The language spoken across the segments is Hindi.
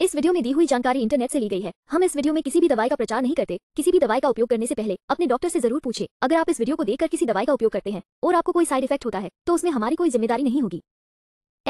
इस वीडियो में दी हुई जानकारी इंटरनेट से ली गई है हम इस वीडियो में किसी भी दवाई का प्रचार नहीं करते किसी भी दवाई का उपयोग करने से पहले अपने डॉक्टर से जरूर पूछे अगर आप इस वीडियो को देखकर किसी दवाई का उपयोग करते हैं और आपको कोई साइड इफेक्ट होता है तो उसमें हमारी कोई जिम्मेदारी नहीं होगी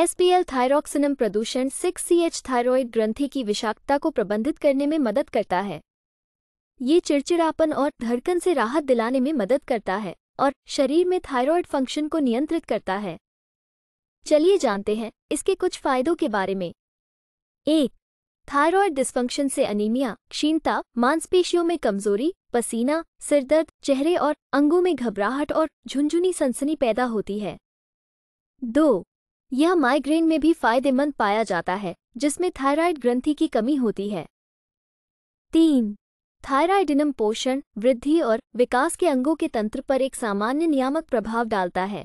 एसपीएल थायरोक्सिनम प्रदूषण सिक्स सी एच थायरॉयड ग्रंथि की विषाक्तता को प्रबंधित करने में मदद करता है ये चिड़चिड़ापन और धड़कन से राहत दिलाने में मदद करता है और शरीर में थायरॉयड फंक्शन को नियंत्रित करता है चलिए जानते हैं इसके कुछ फायदों के बारे में एक थायरॉयड डिस्फंक्शन से अनीमिया क्षीणता मांसपेशियों में कमजोरी पसीना सिरदर्द चेहरे और अंगों में घबराहट और झुंझुनी सनसनी पैदा होती है दो यह माइग्रेन में भी फायदेमंद पाया जाता है जिसमें थायराइड ग्रंथि की कमी होती है तीन थायराइडिनम पोषण वृद्धि और विकास के अंगों के तंत्र पर एक सामान्य नियामक प्रभाव डालता है